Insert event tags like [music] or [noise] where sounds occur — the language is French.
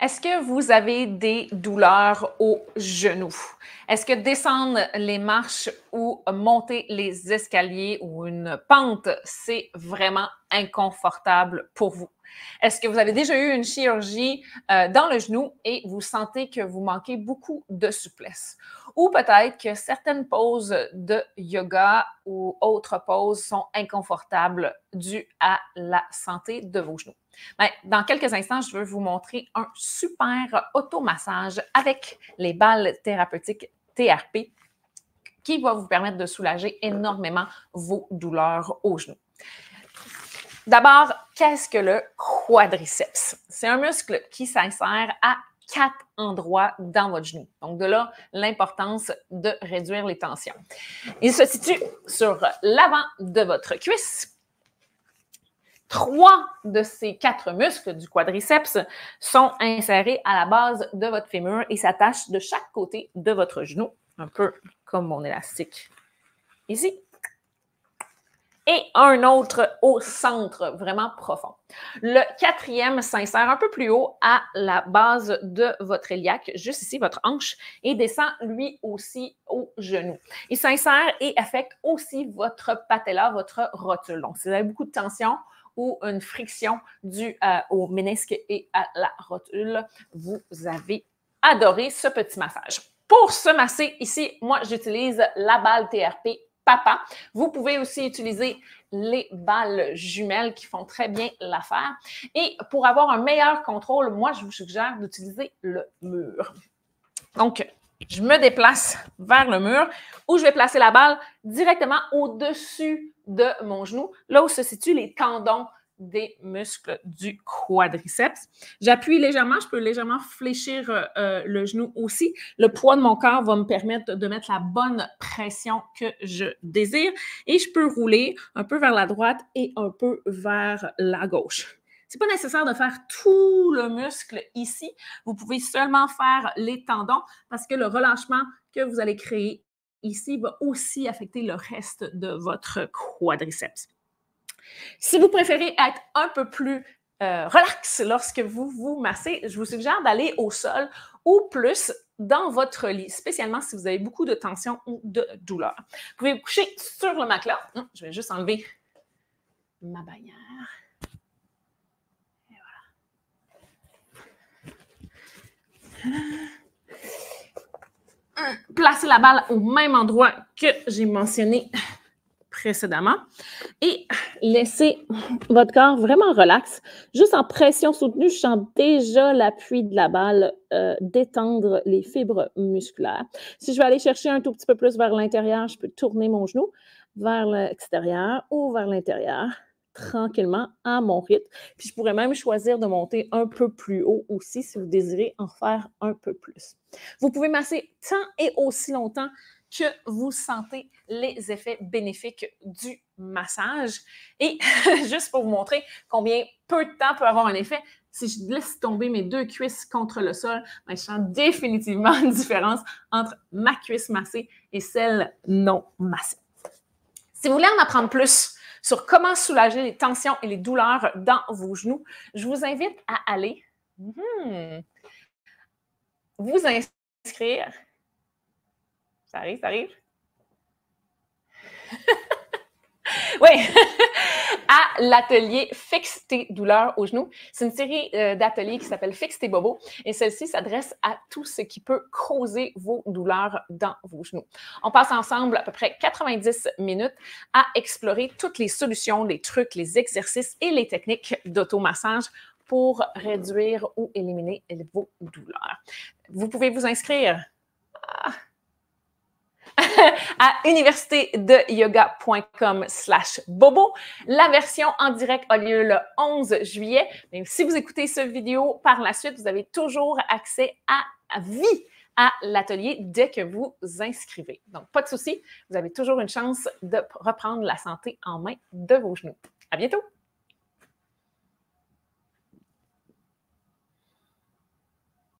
Est-ce que vous avez des douleurs au genou? Est-ce que descendre les marches ou monter les escaliers ou une pente, c'est vraiment inconfortable pour vous. Est-ce que vous avez déjà eu une chirurgie euh, dans le genou et vous sentez que vous manquez beaucoup de souplesse? Ou peut-être que certaines poses de yoga ou autres poses sont inconfortables dues à la santé de vos genoux. Ben, dans quelques instants, je veux vous montrer un super automassage avec les balles thérapeutiques TRP qui va vous permettre de soulager énormément vos douleurs aux genoux. D'abord, qu'est-ce que le quadriceps? C'est un muscle qui s'insère à quatre endroits dans votre genou. Donc, de là, l'importance de réduire les tensions. Il se situe sur l'avant de votre cuisse. Trois de ces quatre muscles du quadriceps sont insérés à la base de votre fémur et s'attachent de chaque côté de votre genou, un peu comme mon élastique ici et un autre au centre, vraiment profond. Le quatrième s'insère un peu plus haut à la base de votre iliaque, juste ici, votre hanche, et descend lui aussi au genou. Il s'insère et affecte aussi votre patella, votre rotule. Donc, si vous avez beaucoup de tension, ou une friction due euh, au ménisque et à la rotule. Vous avez adoré ce petit massage. Pour se masser ici, moi, j'utilise la balle TRP papa. Vous pouvez aussi utiliser les balles jumelles qui font très bien l'affaire. Et pour avoir un meilleur contrôle, moi, je vous suggère d'utiliser le mur. Donc, je me déplace vers le mur où je vais placer la balle directement au-dessus de mon genou, là où se situent les tendons des muscles du quadriceps. J'appuie légèrement, je peux légèrement fléchir euh, euh, le genou aussi. Le poids de mon corps va me permettre de mettre la bonne pression que je désire et je peux rouler un peu vers la droite et un peu vers la gauche. C'est pas nécessaire de faire tout le muscle ici. Vous pouvez seulement faire les tendons parce que le relâchement que vous allez créer ici va aussi affecter le reste de votre quadriceps. Si vous préférez être un peu plus euh, relax lorsque vous vous massez, je vous suggère d'aller au sol ou plus dans votre lit, spécialement si vous avez beaucoup de tension ou de douleur. Vous pouvez vous coucher sur le matelas. Hum, je vais juste enlever ma bannière. Et hum, Placez la balle au même endroit que j'ai mentionné précédemment. Et laissez votre corps vraiment relax, juste en pression soutenue. Je sens déjà l'appui de la balle euh, détendre les fibres musculaires. Si je vais aller chercher un tout petit peu plus vers l'intérieur, je peux tourner mon genou vers l'extérieur ou vers l'intérieur tranquillement à mon rythme. Puis je pourrais même choisir de monter un peu plus haut aussi si vous désirez en faire un peu plus. Vous pouvez masser tant et aussi longtemps que vous sentez les effets bénéfiques du massage. Et [laughs] juste pour vous montrer combien peu de temps peut avoir un effet, si je laisse tomber mes deux cuisses contre le sol, ben, je sens définitivement une différence entre ma cuisse massée et celle non massée. Si vous voulez en apprendre plus sur comment soulager les tensions et les douleurs dans vos genoux, je vous invite à aller hmm, vous inscrire ça arrive, ça arrive. [laughs] oui, [laughs] à l'atelier Fixe tes douleurs aux genoux. C'est une série euh, d'ateliers qui s'appelle Fix tes bobos et celle-ci s'adresse à tout ce qui peut causer vos douleurs dans vos genoux. On passe ensemble à peu près 90 minutes à explorer toutes les solutions, les trucs, les exercices et les techniques d'automassage pour réduire ou éliminer vos douleurs. Vous pouvez vous inscrire. Ah! [laughs] à universitédeyoga.com slash bobo. La version en direct a lieu le 11 juillet. si vous écoutez cette vidéo par la suite, vous avez toujours accès à, à vie à l'atelier dès que vous inscrivez. Donc, pas de souci, vous avez toujours une chance de reprendre la santé en main de vos genoux. À bientôt!